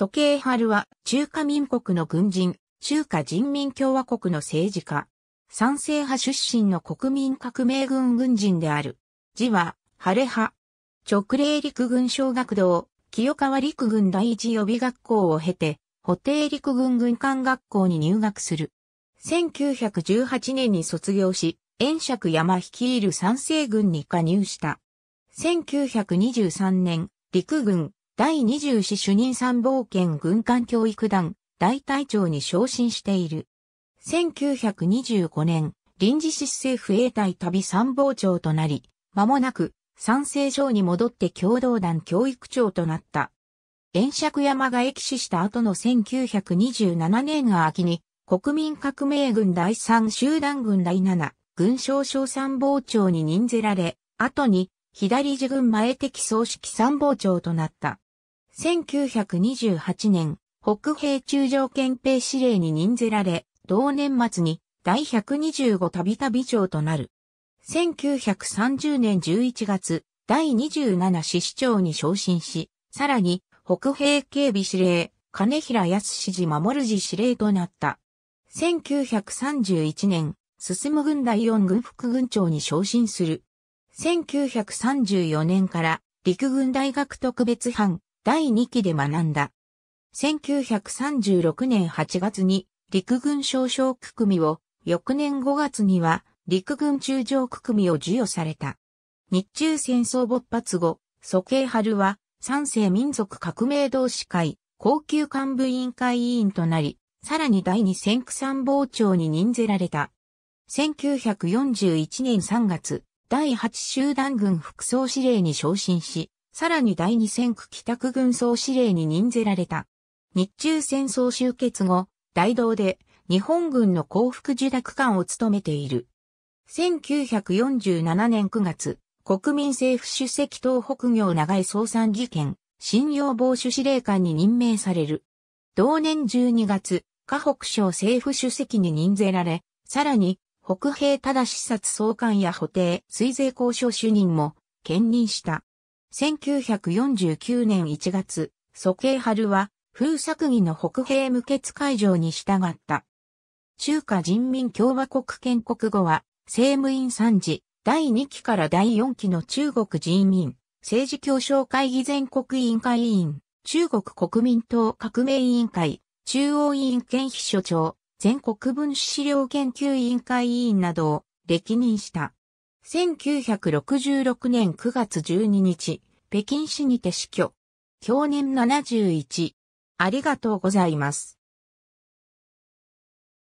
蘇計春は中華民国の軍人、中華人民共和国の政治家。賛成派出身の国民革命軍軍人である。字は、晴れ派。直令陸軍小学堂、清川陸軍第一予備学校を経て、補定陸軍軍官学校に入学する。1918年に卒業し、遠釈山率いる賛成軍に加入した。1923年、陸軍、第24主任参謀権軍艦教育団大隊長に昇進している。1925年、臨時市政府衛隊旅参謀長となり、間もなく、三成省に戻って共同団教育長となった。炎尺山が駅死した後の1927年秋に、国民革命軍第3集団軍第7軍少将参謀長に任ぜられ、後に左次軍前敵総指揮参謀長となった。1928年、北兵中将憲兵司令に任ぜられ、同年末に第125たびたび長となる。1930年11月、第27師市長に昇進し、さらに、北兵警備司令、金平康次守寺司令となった。1931年、進む軍第4軍副軍長に昇進する。1934年から陸軍大学特別班第2期で学んだ。1936年8月に陸軍少将区組を、翌年5月には陸軍中将区組を授与された。日中戦争勃発後、蘇慶春は三世民族革命同志会高級幹部委員会委員となり、さらに第二戦区参謀長に任ぜられた。1941年3月、第8集団軍副総司令に昇進し、さらに第二戦区北区軍総司令に任ぜられた。日中戦争終結後、大道で日本軍の幸福受諾官を務めている。1947年9月、国民政府主席東北行長井総参議権、信用防止司令官に任命される。同年12月、河北省政府主席に任ぜられ、さらに、北平だ、視察総監や補定、水税交渉主任も兼任した。1949年1月、蘇慶春は、風作儀の北平無血会場に従った。中華人民共和国建国後は、政務院参事、第2期から第4期の中国人民、政治協商会議全国委員会委員、中国国民党革命委員会、中央委員兼秘書長、全国分子資料研究委員会委員などを歴任した。1966年9月12日、北京市にて死去。去年71。ありがとうございます。